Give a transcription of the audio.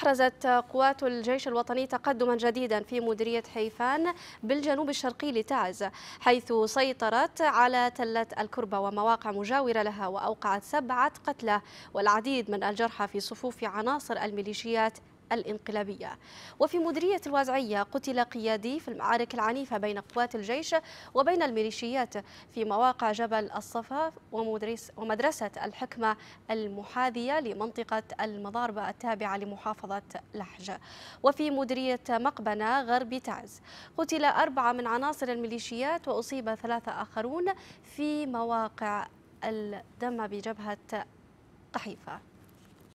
أحرزت قوات الجيش الوطني تقدما جديدا في مديرية حيفان بالجنوب الشرقي لتعز حيث سيطرت على تلة الكربة ومواقع مجاورة لها وأوقعت سبعة قتلى والعديد من الجرحى في صفوف عناصر الميليشيات الانقلابية وفي مديرية الوازعية قتل قيادي في المعارك العنيفة بين قوات الجيش وبين الميليشيات في مواقع جبل الصفا ومدرس ومدرسة الحكمة المحاذية لمنطقة المضاربة التابعة لمحافظة لحج وفي مديرية مقبنة غرب تعز قتل أربعة من عناصر الميليشيات وأصيب ثلاثة آخرون في مواقع الدم بجبهة قحيفة